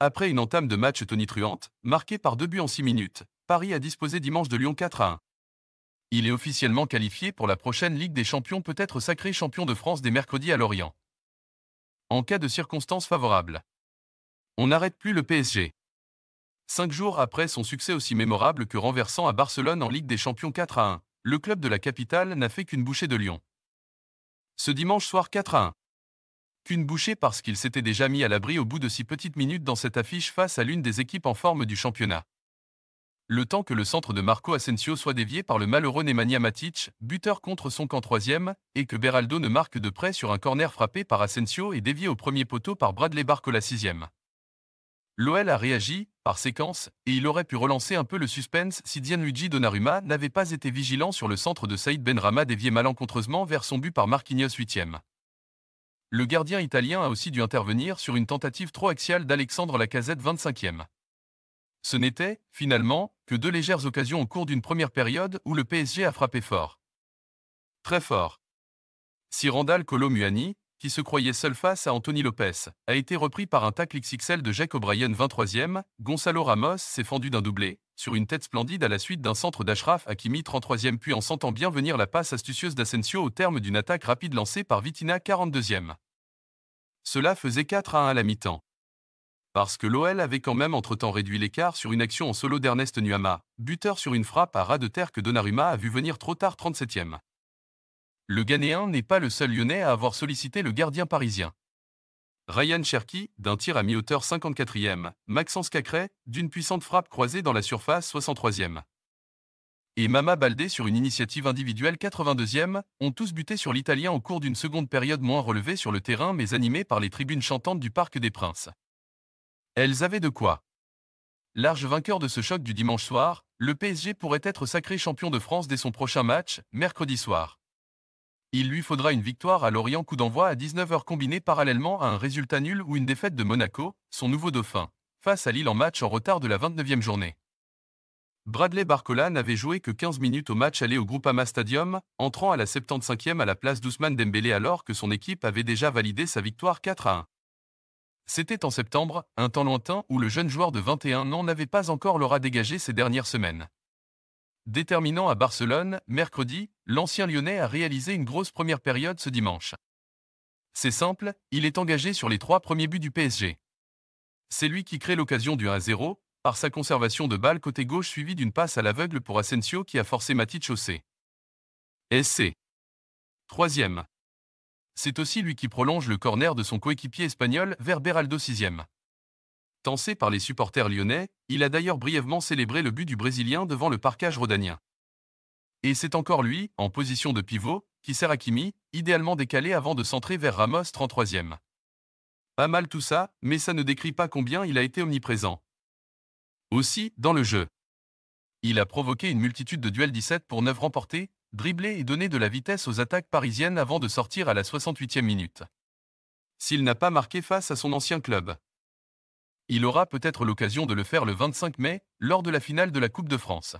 Après une entame de match tonitruante, marquée par deux buts en 6 minutes, Paris a disposé dimanche de Lyon 4 à 1. Il est officiellement qualifié pour la prochaine Ligue des Champions, peut-être sacré champion de France des mercredis à Lorient. En cas de circonstances favorables. On n'arrête plus le PSG. Cinq jours après son succès aussi mémorable que renversant à Barcelone en Ligue des Champions 4 à 1, le club de la capitale n'a fait qu'une bouchée de Lyon. Ce dimanche soir 4 à 1 qu'une bouchée parce qu'il s'était déjà mis à l'abri au bout de six petites minutes dans cette affiche face à l'une des équipes en forme du championnat. Le temps que le centre de Marco Asensio soit dévié par le malheureux Nemanja Matic, buteur contre son camp troisième, et que Beraldo ne marque de près sur un corner frappé par Asensio et dévié au premier poteau par Bradley Barcola sixième. L'OL a réagi, par séquence, et il aurait pu relancer un peu le suspense si Gianluigi Donnarumma n'avait pas été vigilant sur le centre de Saïd Benrama dévié malencontreusement vers son but par Marquinhos 8 le gardien italien a aussi dû intervenir sur une tentative trop axiale d'Alexandre Lacazette 25e. Ce n'était, finalement, que deux légères occasions au cours d'une première période où le PSG a frappé fort. Très fort. Si Randall Colomuani, qui se croyait seul face à Anthony Lopez, a été repris par un tacle XXL de Jack O'Brien 23e, Gonzalo Ramos s'est fendu d'un doublé, sur une tête splendide à la suite d'un centre d'Ashraf Hakimi 33e puis en sentant bien venir la passe astucieuse d'Ascensio au terme d'une attaque rapide lancée par Vitina 42e. Cela faisait 4 à 1 à la mi-temps. Parce que l'OL avait quand même entre-temps réduit l'écart sur une action en solo d'Ernest Nuama, buteur sur une frappe à ras de terre que Donnarumma a vu venir trop tard 37e le Ghanéen n'est pas le seul Lyonnais à avoir sollicité le gardien parisien. Ryan Cherki, d'un tir à mi-hauteur 54e, Maxence Cacré, d'une puissante frappe croisée dans la surface 63e. Et Mama Baldé sur une initiative individuelle 82e, ont tous buté sur l'Italien au cours d'une seconde période moins relevée sur le terrain mais animée par les tribunes chantantes du Parc des Princes. Elles avaient de quoi. Large vainqueur de ce choc du dimanche soir, le PSG pourrait être sacré champion de France dès son prochain match, mercredi soir. Il lui faudra une victoire à Lorient coup d'envoi à 19h combinée parallèlement à un résultat nul ou une défaite de Monaco, son nouveau dauphin, face à Lille en match en retard de la 29e journée. Bradley Barcola n'avait joué que 15 minutes au match aller au Groupama Stadium, entrant à la 75e à la place d'Ousmane Dembélé alors que son équipe avait déjà validé sa victoire 4 à 1. C'était en septembre, un temps lointain où le jeune joueur de 21 ans n'avait pas encore l'aura dégagé ces dernières semaines. Déterminant à Barcelone, mercredi, l'ancien Lyonnais a réalisé une grosse première période ce dimanche. C'est simple, il est engagé sur les trois premiers buts du PSG. C'est lui qui crée l'occasion du 1-0, par sa conservation de balle côté gauche suivie d'une passe à l'aveugle pour Asensio qui a forcé Matic Chaussé. SC. Troisième. C'est aussi lui qui prolonge le corner de son coéquipier espagnol vers Beraldo 6 Tensé par les supporters lyonnais, il a d'ailleurs brièvement célébré le but du Brésilien devant le parcage rodanien. Et c'est encore lui, en position de pivot, qui sert Kimi, idéalement décalé avant de centrer vers Ramos 33e. Pas mal tout ça, mais ça ne décrit pas combien il a été omniprésent. Aussi, dans le jeu. Il a provoqué une multitude de duels 17 pour 9 remportés, dribblé et donné de la vitesse aux attaques parisiennes avant de sortir à la 68e minute. S'il n'a pas marqué face à son ancien club, il aura peut-être l'occasion de le faire le 25 mai, lors de la finale de la Coupe de France.